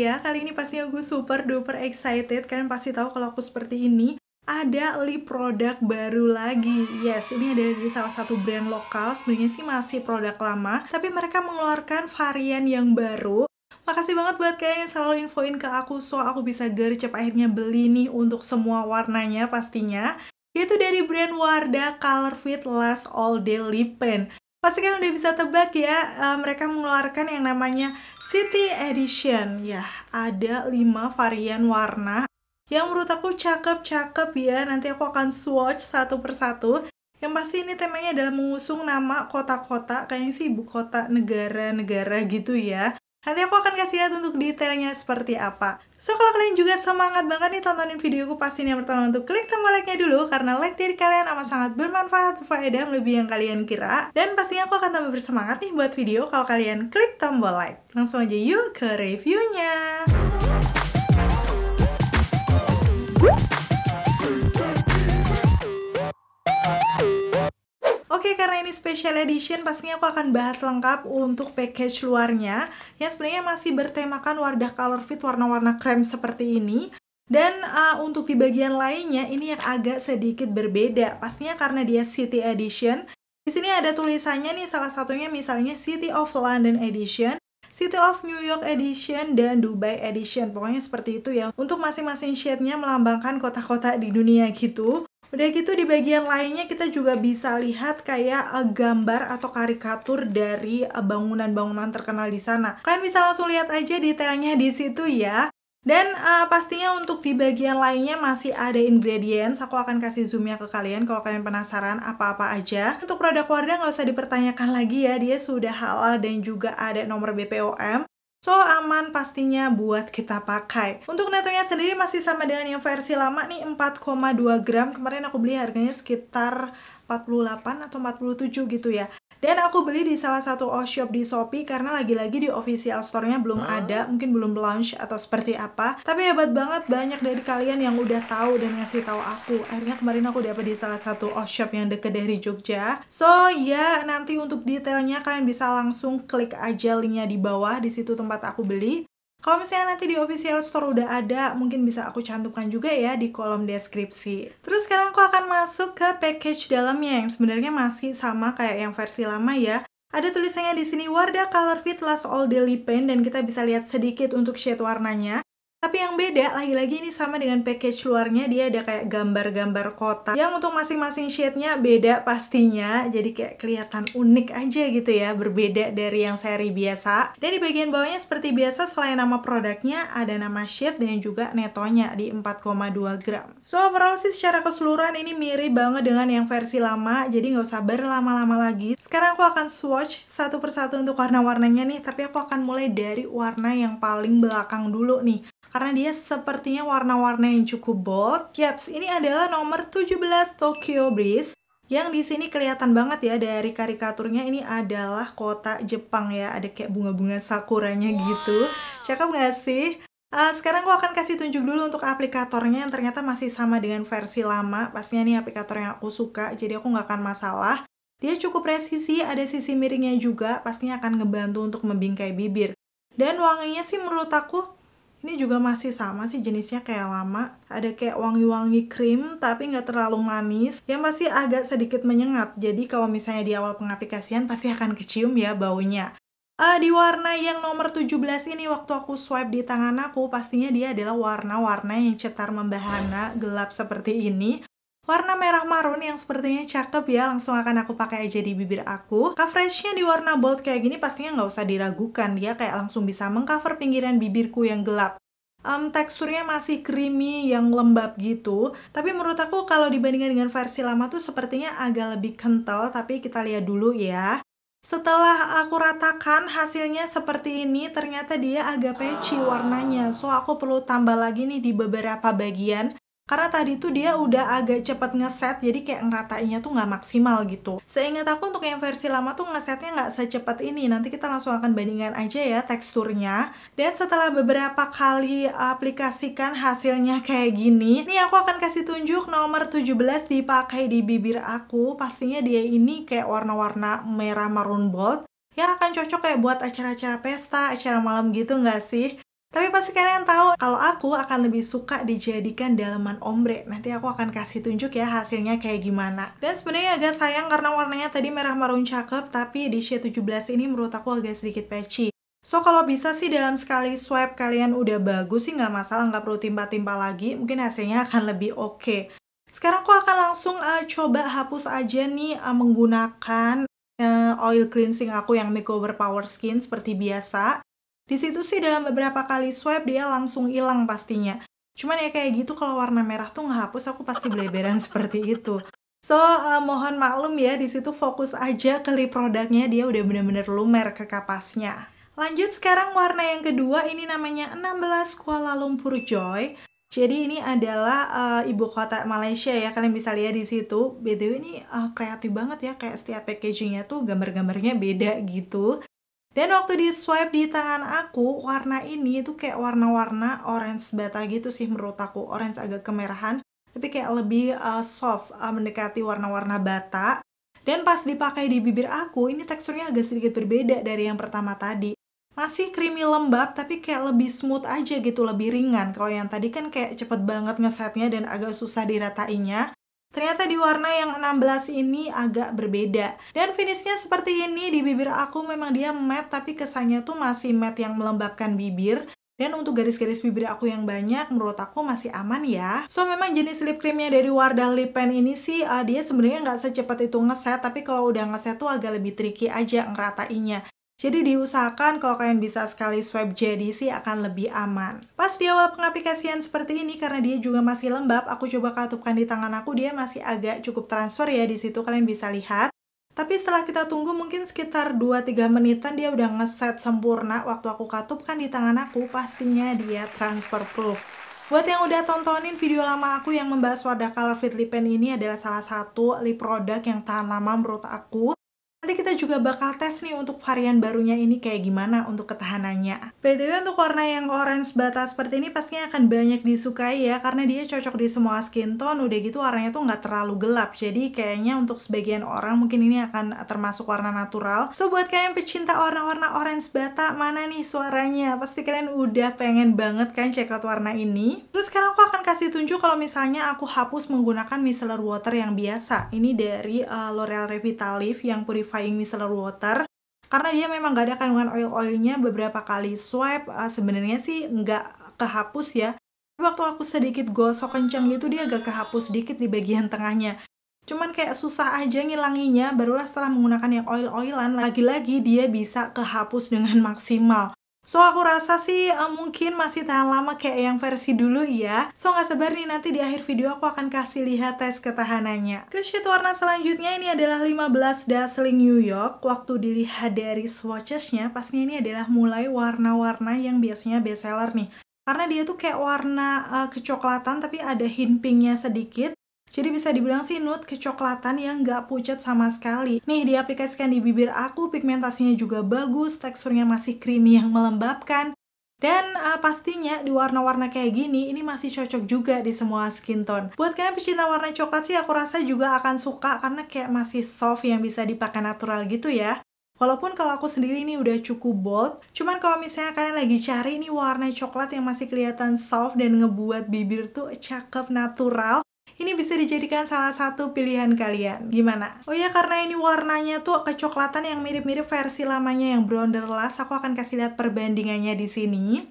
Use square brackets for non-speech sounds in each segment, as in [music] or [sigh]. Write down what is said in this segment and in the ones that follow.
ya. Kali ini pasti aku super duper excited. Kalian pasti tahu kalau aku seperti ini ada lip produk baru lagi. Yes, ini ada dari salah satu brand lokal. Sebenarnya sih masih produk lama, tapi mereka mengeluarkan varian yang baru. Makasih banget buat kalian yang selalu infoin ke aku so aku bisa gercep akhirnya beli nih untuk semua warnanya pastinya. Yaitu dari brand Wardah Color Fit Last All Day Lip Pen. Pasti kan udah bisa tebak ya, eh, mereka mengeluarkan yang namanya City Edition. Ya, ada 5 varian warna yang menurut aku cakep-cakep ya. Nanti aku akan swatch satu persatu. Yang pasti ini temanya adalah mengusung nama kota-kota, kayaknya sih ibu kota negara-negara gitu ya. Nanti aku akan kasih lihat untuk detailnya seperti apa. So, kalau kalian juga semangat banget nih tontonin videoku, pastiin yang pertama untuk klik tombol like-nya dulu, karena like dari kalian amat sangat bermanfaat, berfaedah, lebih yang kalian kira. Dan pastinya aku akan tambah bersemangat nih buat video kalau kalian klik tombol like. Langsung aja yuk ke reviewnya. Oke, karena ini special edition, pastinya aku akan bahas lengkap untuk package luarnya yang sebenarnya masih bertemakan Wardah Color Fit warna-warna krem seperti ini. Dan uh, untuk di bagian lainnya ini yang agak sedikit berbeda, pastinya karena dia City Edition. Di sini ada tulisannya nih salah satunya misalnya City of London Edition, City of New York Edition, dan Dubai Edition. Pokoknya seperti itu ya. Untuk masing-masing shade-nya melambangkan kota-kota di dunia gitu. Udah gitu di bagian lainnya kita juga bisa lihat kayak eh, gambar atau karikatur dari eh, bangunan-bangunan terkenal di sana. Kalian bisa langsung lihat aja detailnya di situ ya. Dan uh, pastinya untuk di bagian lainnya masih ada ingredients. Aku akan kasih zoomnya ke kalian kalau kalian penasaran apa-apa aja. Untuk produk Wardah nggak usah dipertanyakan lagi ya, dia sudah halal dan juga ada nomor BPOM. So, aman pastinya buat kita pakai. Untuk netonya sendiri masih sama dengan yang versi lama nih 4,2 gram. Kemarin aku beli harganya sekitar 48 atau 47 gitu ya. Dan aku beli di salah satu off shop di Shopee karena lagi-lagi di official store-nya belum ah. ada, mungkin belum launch atau seperti apa. Tapi hebat banget banyak dari kalian yang udah tahu dan ngasih tahu aku. Akhirnya kemarin aku dapat di salah satu off shop yang deket dari Jogja. So ya yeah, nanti untuk detailnya kalian bisa langsung klik aja linknya di bawah di situ tempat aku beli. Kalau misalnya nanti di official store udah ada, mungkin bisa aku cantumkan juga ya di kolom deskripsi. Terus sekarang aku akan masuk ke package dalamnya yang sebenarnya masih sama kayak yang versi lama ya. Ada tulisannya di sini Wardah Color Fit Last All Daily Paint dan kita bisa lihat sedikit untuk shade warnanya. Tapi yang beda lagi-lagi ini sama dengan package luarnya dia ada kayak gambar-gambar kota. yang untuk masing-masing shade-nya beda pastinya jadi kayak kelihatan unik aja gitu ya berbeda dari yang seri biasa dan di bagian bawahnya seperti biasa selain nama produknya ada nama shade dan juga netonya di 4,2 gram so overall sih secara keseluruhan ini mirip banget dengan yang versi lama jadi nggak usah berlama-lama lagi sekarang aku akan swatch satu persatu untuk warna-warnanya nih tapi aku akan mulai dari warna yang paling belakang dulu nih karena dia sepertinya warna-warna yang cukup bold. Yaps, ini adalah nomor 17 Tokyo Breeze yang di sini kelihatan banget ya dari karikaturnya ini adalah kota Jepang ya. Ada kayak bunga-bunga sakuranya gitu. Cakep nggak sih? Uh, sekarang gue akan kasih tunjuk dulu untuk aplikatornya yang ternyata masih sama dengan versi lama. Pastinya ini aplikator yang aku suka, jadi aku nggak akan masalah. Dia cukup presisi, ada sisi miringnya juga, pastinya akan ngebantu untuk membingkai bibir. Dan wanginya sih menurut aku ini juga masih sama sih jenisnya kayak lama. Ada kayak wangi-wangi krim tapi nggak terlalu manis. Yang pasti agak sedikit menyengat. Jadi kalau misalnya di awal pengaplikasian pasti akan kecium ya baunya. Uh, di warna yang nomor 17 ini waktu aku swipe di tangan aku pastinya dia adalah warna-warna yang cetar membahana gelap seperti ini. Warna merah marun yang sepertinya cakep ya, langsung akan aku pakai aja di bibir aku. Coveragenya di warna bold kayak gini pastinya nggak usah diragukan, dia kayak langsung bisa mengcover pinggiran bibirku yang gelap um, teksturnya masih creamy yang lembab gitu. Tapi menurut aku kalau dibandingkan dengan versi lama tuh sepertinya agak lebih kental, tapi kita lihat dulu ya. Setelah aku ratakan hasilnya seperti ini, ternyata dia agak peci warnanya. So aku perlu tambah lagi nih di beberapa bagian karena tadi tuh dia udah agak cepet ngeset jadi kayak ngeratainya tuh nggak maksimal gitu seingat aku untuk yang versi lama tuh ngesetnya nggak secepat ini nanti kita langsung akan bandingkan aja ya teksturnya dan setelah beberapa kali aplikasikan hasilnya kayak gini ini aku akan kasih tunjuk nomor 17 dipakai di bibir aku pastinya dia ini kayak warna-warna merah marun bold yang akan cocok kayak buat acara-acara pesta, acara malam gitu nggak sih? Tapi pasti kalian tahu kalau aku akan lebih suka dijadikan dalaman ombre. Nanti aku akan kasih tunjuk ya hasilnya kayak gimana. Dan sebenarnya agak sayang karena warnanya tadi merah marun cakep, tapi di shade 17 ini menurut aku agak sedikit patchy. So kalau bisa sih dalam sekali swipe kalian udah bagus sih nggak masalah, nggak perlu timpa-timpa lagi, mungkin hasilnya akan lebih oke. Okay. Sekarang aku akan langsung uh, coba hapus aja nih uh, menggunakan uh, oil cleansing aku yang Makeover Power Skin seperti biasa. Di situ sih dalam beberapa kali swipe dia langsung hilang pastinya. Cuman ya kayak gitu kalau warna merah tuh ngehapus aku pasti beleberan [laughs] seperti itu. So, uh, mohon maklum ya, di situ fokus aja ke lip produknya, dia udah bener-bener lumer ke kapasnya. Lanjut sekarang warna yang kedua, ini namanya 16 Kuala Lumpur Joy. Jadi ini adalah uh, ibu kota Malaysia ya, kalian bisa lihat di situ. BTW ini uh, kreatif banget ya, kayak setiap packagingnya tuh gambar-gambarnya beda gitu. Dan waktu di swipe di tangan aku, warna ini itu kayak warna-warna orange bata gitu sih menurut aku. Orange agak kemerahan, tapi kayak lebih uh, soft, uh, mendekati warna-warna bata. Dan pas dipakai di bibir aku, ini teksturnya agak sedikit berbeda dari yang pertama tadi. Masih creamy lembab, tapi kayak lebih smooth aja gitu, lebih ringan. Kalau yang tadi kan kayak cepet banget ngesetnya dan agak susah diratainnya. Ternyata di warna yang 16 ini agak berbeda. Dan finishnya seperti ini, di bibir aku memang dia matte tapi kesannya tuh masih matte yang melembabkan bibir. Dan untuk garis-garis bibir aku yang banyak, menurut aku masih aman ya. So, memang jenis lip creamnya dari Wardah Lip Pen ini sih, uh, dia sebenarnya nggak secepat itu ngeset, tapi kalau udah ngeset tuh agak lebih tricky aja ngeratainnya. Jadi diusahakan kalau kalian bisa sekali swipe sih akan lebih aman. Pas di awal pengaplikasian seperti ini karena dia juga masih lembab, aku coba katupkan di tangan aku dia masih agak cukup transfer ya di situ kalian bisa lihat. Tapi setelah kita tunggu mungkin sekitar 2-3 menitan dia udah ngeset sempurna waktu aku katupkan di tangan aku pastinya dia transfer proof. Buat yang udah tontonin video lama aku yang membahas wadah color fit lip pen ini adalah salah satu lip product yang tahan lama menurut aku. Nanti kita juga bakal tes nih untuk varian barunya ini kayak gimana untuk ketahanannya. BTW untuk warna yang orange bata seperti ini pastinya akan banyak disukai ya karena dia cocok di semua skin tone. Udah gitu warnanya tuh nggak terlalu gelap. Jadi kayaknya untuk sebagian orang mungkin ini akan termasuk warna natural. So buat kalian pecinta warna-warna orange bata mana nih suaranya? Pasti kalian udah pengen banget kan check out warna ini. Terus sekarang aku akan kasih tunjuk kalau misalnya aku hapus menggunakan micellar water yang biasa. Ini dari uh, L'Oreal Revitalift yang purifying micellar water. Karena dia memang gak ada kandungan oil-oilnya beberapa kali swipe. Uh, Sebenarnya sih nggak kehapus ya. Waktu aku sedikit gosok kencang gitu dia agak kehapus sedikit di bagian tengahnya. Cuman kayak susah aja ngilanginya, barulah setelah menggunakan yang oil-oilan, lagi-lagi dia bisa kehapus dengan maksimal. So aku rasa sih uh, mungkin masih tahan lama kayak yang versi dulu ya So nggak sabar nih nanti di akhir video aku akan kasih lihat tes ketahanannya Ke shade warna selanjutnya ini adalah 15 Dazzling New York Waktu dilihat dari swatchesnya pastinya ini adalah mulai warna-warna yang biasanya bestseller nih karena dia tuh kayak warna uh, kecoklatan tapi ada hint pinknya sedikit jadi bisa dibilang sih nude kecoklatan yang nggak pucat sama sekali. Nih diaplikasikan di bibir aku, pigmentasinya juga bagus, teksturnya masih creamy yang melembabkan. Dan uh, pastinya di warna-warna kayak gini, ini masih cocok juga di semua skin tone. Buat kalian pecinta warna coklat sih, aku rasa juga akan suka karena kayak masih soft yang bisa dipakai natural gitu ya. Walaupun kalau aku sendiri ini udah cukup bold, cuman kalau misalnya kalian lagi cari ini warna coklat yang masih kelihatan soft dan ngebuat bibir tuh cakep natural, ini bisa dijadikan salah satu pilihan kalian. Gimana? Oh ya, karena ini warnanya tuh kecoklatan yang mirip-mirip versi lamanya yang Brownderlust, aku akan kasih lihat perbandingannya di sini.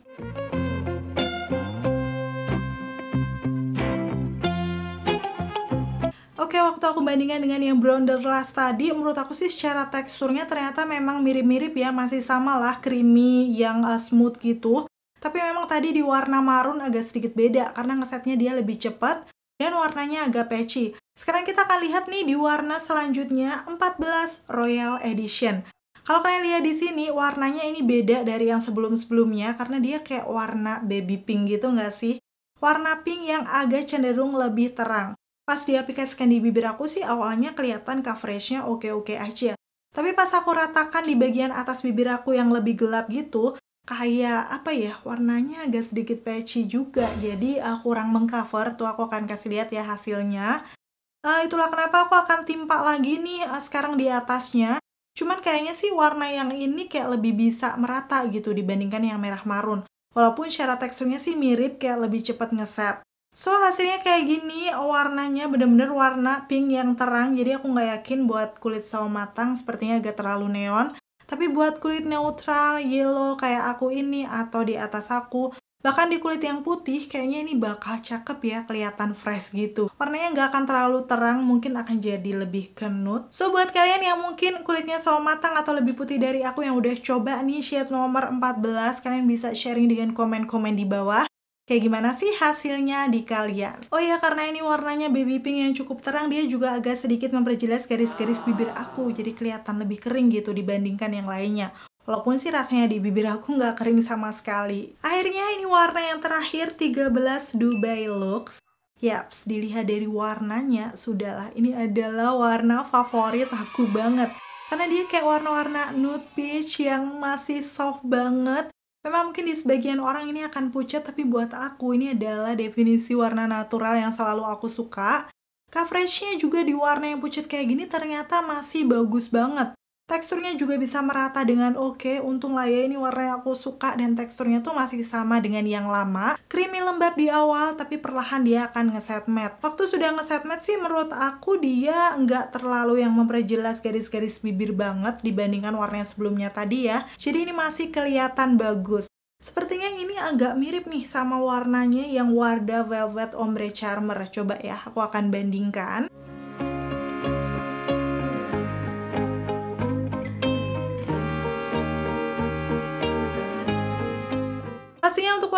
Oke, waktu aku bandingkan dengan yang Brownderlust tadi, menurut aku sih secara teksturnya ternyata memang mirip-mirip ya, masih sama lah creamy yang uh, smooth gitu. Tapi memang tadi di warna marun agak sedikit beda karena ngesetnya dia lebih cepat dan warnanya agak patchy. Sekarang kita akan lihat nih di warna selanjutnya 14 Royal Edition. Kalau kalian lihat di sini warnanya ini beda dari yang sebelum-sebelumnya karena dia kayak warna baby pink gitu nggak sih? Warna pink yang agak cenderung lebih terang. Pas diaplikasikan di bibir aku sih awalnya kelihatan coveragenya oke-oke aja. Tapi pas aku ratakan di bagian atas bibir aku yang lebih gelap gitu, kayak apa ya warnanya agak sedikit patchy juga jadi uh, kurang mengcover tuh aku akan kasih lihat ya hasilnya uh, itulah kenapa aku akan timpa lagi nih uh, sekarang di atasnya cuman kayaknya sih warna yang ini kayak lebih bisa merata gitu dibandingkan yang merah marun walaupun secara teksturnya sih mirip kayak lebih cepet ngeset So hasilnya kayak gini, warnanya bener-bener warna pink yang terang, jadi aku nggak yakin buat kulit sawo matang sepertinya agak terlalu neon. Tapi buat kulit neutral, yellow kayak aku ini atau di atas aku, Bahkan di kulit yang putih, kayaknya ini bakal cakep ya, kelihatan fresh gitu. Warnanya nggak akan terlalu terang, mungkin akan jadi lebih kenut. So, buat kalian yang mungkin kulitnya sama matang atau lebih putih dari aku yang udah coba nih shade nomor 14, kalian bisa sharing dengan komen-komen di bawah. Kayak gimana sih hasilnya di kalian? Oh ya, karena ini warnanya baby pink yang cukup terang, dia juga agak sedikit memperjelas garis-garis bibir aku, jadi kelihatan lebih kering gitu dibandingkan yang lainnya. Walaupun sih rasanya di bibir aku nggak kering sama sekali. Akhirnya ini warna yang terakhir, 13 Dubai Lux. Yaps, dilihat dari warnanya, sudahlah ini adalah warna favorit aku banget. Karena dia kayak warna-warna nude peach yang masih soft banget Memang mungkin di sebagian orang ini akan pucat, tapi buat aku ini adalah definisi warna natural yang selalu aku suka. Coveragenya juga di warna yang pucat kayak gini ternyata masih bagus banget. Teksturnya juga bisa merata dengan oke, okay. untung lah ya ini warna yang aku suka dan teksturnya tuh masih sama dengan yang lama. Creamy lembab di awal, tapi perlahan dia akan ngeset matte. Waktu sudah ngeset matte sih menurut aku dia nggak terlalu yang memperjelas garis-garis bibir banget dibandingkan warna yang sebelumnya tadi ya. Jadi ini masih kelihatan bagus. Sepertinya ini agak mirip nih sama warnanya yang Wardah Velvet Ombre Charmer. Coba ya, aku akan bandingkan.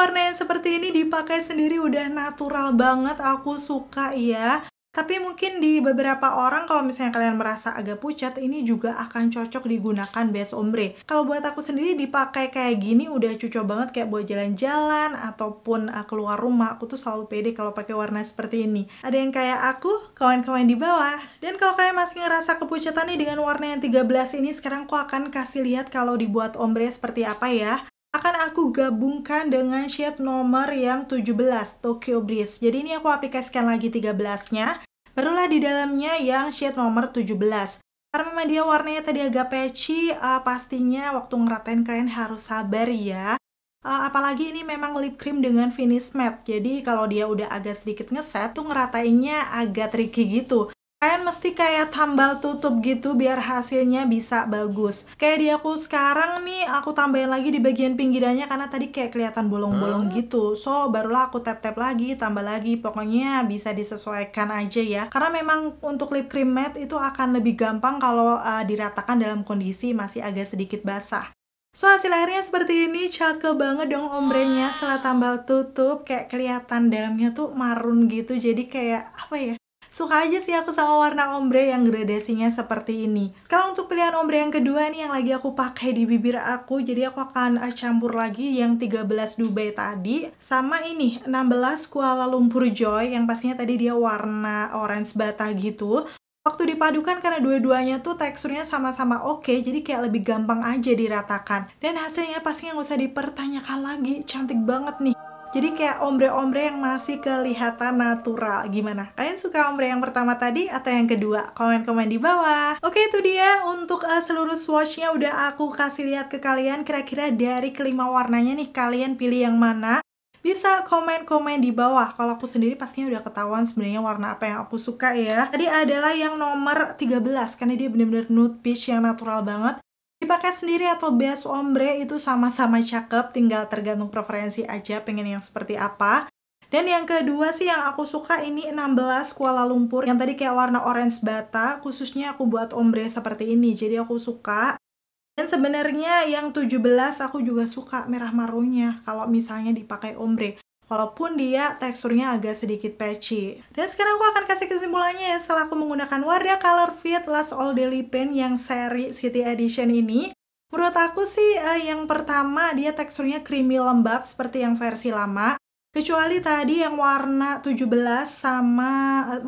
warna yang seperti ini dipakai sendiri udah natural banget, aku suka ya. Tapi mungkin di beberapa orang kalau misalnya kalian merasa agak pucat ini juga akan cocok digunakan base ombre. Kalau buat aku sendiri dipakai kayak gini udah cocok banget kayak buat jalan-jalan ataupun ah, keluar rumah. Aku tuh selalu pede kalau pakai warna seperti ini. Ada yang kayak aku, kawan-kawan di bawah. Dan kalau kalian masih ngerasa kepucatan nih dengan warna yang 13 ini sekarang aku akan kasih lihat kalau dibuat ombre seperti apa ya akan aku gabungkan dengan sheet nomor yang 17, Tokyo Breeze. Jadi ini aku aplikasikan lagi 13-nya, barulah di dalamnya yang sheet nomor 17. Karena memang dia warnanya tadi agak peci, uh, pastinya waktu ngeratain kalian harus sabar ya. Uh, apalagi ini memang lip cream dengan finish matte, jadi kalau dia udah agak sedikit ngeset, tuh ngeratainnya agak tricky gitu kalian mesti kayak tambal tutup gitu biar hasilnya bisa bagus kayak di aku sekarang nih aku tambahin lagi di bagian pinggirannya karena tadi kayak kelihatan bolong-bolong hmm. gitu so barulah aku tap-tap lagi tambah lagi pokoknya bisa disesuaikan aja ya karena memang untuk lip cream matte itu akan lebih gampang kalau uh, diratakan dalam kondisi masih agak sedikit basah So hasil akhirnya seperti ini, cakep banget dong ombrenya setelah tambal tutup, kayak kelihatan dalamnya tuh marun gitu, jadi kayak apa ya, Suka aja sih aku sama warna ombre yang gradasinya seperti ini. Sekarang untuk pilihan ombre yang kedua nih yang lagi aku pakai di bibir aku. Jadi aku akan eh, campur lagi yang 13 Dubai tadi sama ini 16 Kuala Lumpur Joy yang pastinya tadi dia warna orange bata gitu. Waktu dipadukan karena dua-duanya tuh teksturnya sama-sama oke, okay, jadi kayak lebih gampang aja diratakan. Dan hasilnya pastinya nggak usah dipertanyakan lagi, cantik banget nih. Jadi kayak ombre-ombre yang masih kelihatan natural. Gimana? Kalian suka ombre yang pertama tadi atau yang kedua? Komen-komen di bawah. Oke, itu dia untuk uh, seluruh swatchnya udah aku kasih lihat ke kalian. Kira-kira dari kelima warnanya nih kalian pilih yang mana? bisa komen-komen di bawah. Kalau aku sendiri pastinya udah ketahuan sebenarnya warna apa yang aku suka ya. Tadi adalah yang nomor 13 karena dia bener-bener nude peach yang natural banget dipakai sendiri atau best ombre itu sama-sama cakep, tinggal tergantung preferensi aja pengen yang seperti apa. Dan yang kedua sih yang aku suka ini 16 Kuala Lumpur yang tadi kayak warna orange bata, khususnya aku buat ombre seperti ini, jadi aku suka. Dan sebenarnya yang 17 aku juga suka merah marunya kalau misalnya dipakai ombre walaupun dia teksturnya agak sedikit patchy. Dan sekarang aku akan kasih kesimpulannya ya setelah aku menggunakan Wardah Color Fit Last All Daily Pen yang seri City Edition ini. Menurut aku sih eh, yang pertama dia teksturnya creamy lembab seperti yang versi lama. Kecuali tadi yang warna 17 sama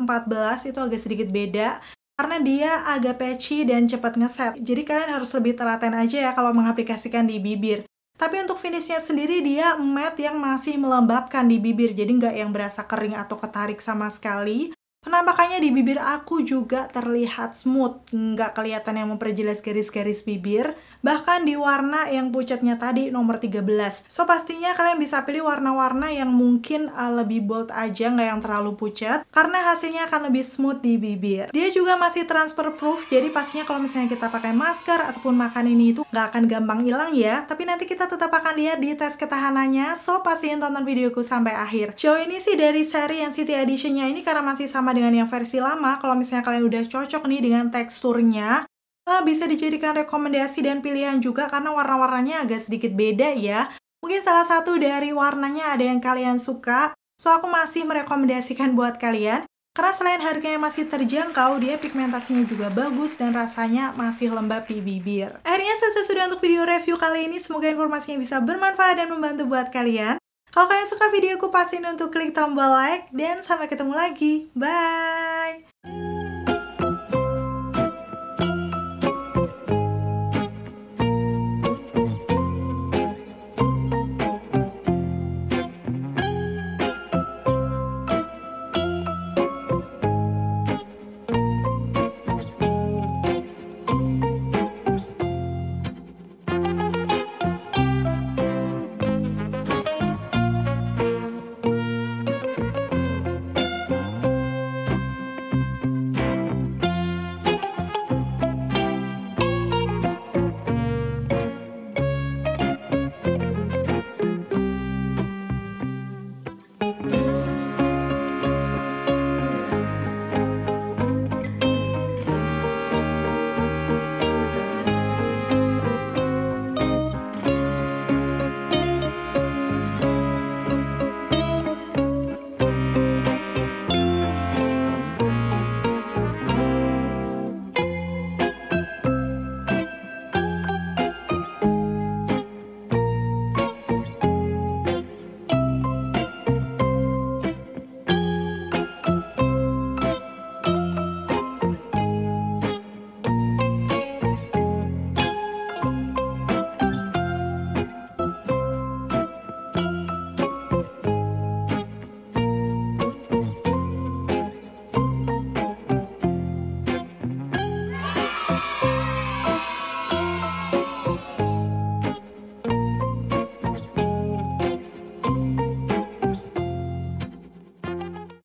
14 eh, itu agak sedikit beda karena dia agak patchy dan cepat ngeset. Jadi kalian harus lebih telaten aja ya kalau mengaplikasikan di bibir. Tapi untuk finishnya sendiri dia matte yang masih melembabkan di bibir, jadi nggak yang berasa kering atau ketarik sama sekali. Penampakannya di bibir aku juga terlihat smooth, nggak kelihatan yang memperjelas garis-garis bibir bahkan di warna yang pucatnya tadi nomor 13 so pastinya kalian bisa pilih warna-warna yang mungkin uh, lebih bold aja nggak yang terlalu pucat karena hasilnya akan lebih smooth di bibir dia juga masih transfer proof jadi pastinya kalau misalnya kita pakai masker ataupun makan ini itu nggak akan gampang hilang ya tapi nanti kita tetap akan lihat di tes ketahanannya so pastiin tonton videoku sampai akhir show ini sih dari seri yang City Editionnya ini karena masih sama dengan yang versi lama kalau misalnya kalian udah cocok nih dengan teksturnya Eh, bisa dijadikan rekomendasi dan pilihan juga karena warna-warnanya agak sedikit beda ya. Mungkin salah satu dari warnanya ada yang kalian suka, so aku masih merekomendasikan buat kalian. Karena selain harganya masih terjangkau, dia pigmentasinya juga bagus dan rasanya masih lembab di bibir. Akhirnya selesai sudah untuk video review kali ini. Semoga informasinya bisa bermanfaat dan membantu buat kalian. Kalau kalian suka videoku, pastiin untuk klik tombol like. Dan sampai ketemu lagi. Bye!